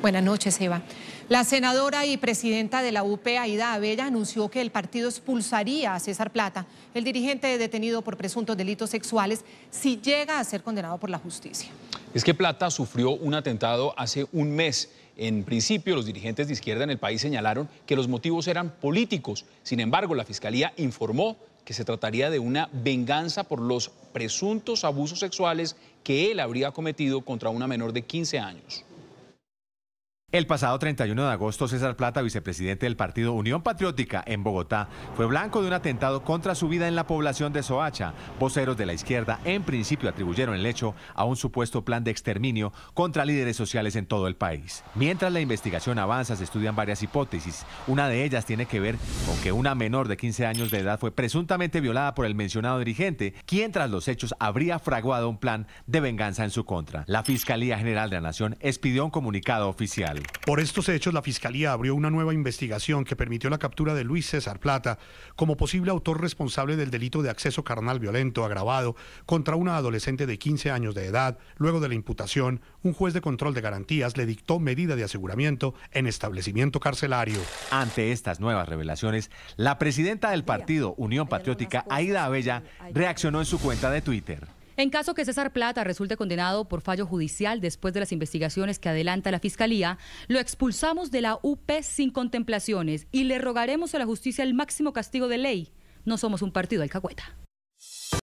Buenas noches, Eva. La senadora y presidenta de la UP, Aida Abella, anunció que el partido expulsaría a César Plata, el dirigente detenido por presuntos delitos sexuales, si llega a ser condenado por la justicia. Es que Plata sufrió un atentado hace un mes. En principio, los dirigentes de izquierda en el país señalaron que los motivos eran políticos. Sin embargo, la fiscalía informó que se trataría de una venganza por los presuntos abusos sexuales que él habría cometido contra una menor de 15 años. El pasado 31 de agosto, César Plata, vicepresidente del partido Unión Patriótica en Bogotá, fue blanco de un atentado contra su vida en la población de Soacha. Voceros de la izquierda en principio atribuyeron el hecho a un supuesto plan de exterminio contra líderes sociales en todo el país. Mientras la investigación avanza, se estudian varias hipótesis. Una de ellas tiene que ver con que una menor de 15 años de edad fue presuntamente violada por el mencionado dirigente, quien tras los hechos habría fraguado un plan de venganza en su contra. La Fiscalía General de la Nación expidió un comunicado oficial. Por estos hechos, la Fiscalía abrió una nueva investigación que permitió la captura de Luis César Plata como posible autor responsable del delito de acceso carnal violento agravado contra una adolescente de 15 años de edad. Luego de la imputación, un juez de control de garantías le dictó medida de aseguramiento en establecimiento carcelario. Ante estas nuevas revelaciones, la presidenta del partido Unión Patriótica, Aida Abella, reaccionó en su cuenta de Twitter. En caso que César Plata resulte condenado por fallo judicial después de las investigaciones que adelanta la Fiscalía, lo expulsamos de la UP sin contemplaciones y le rogaremos a la justicia el máximo castigo de ley. No somos un partido alcahueta.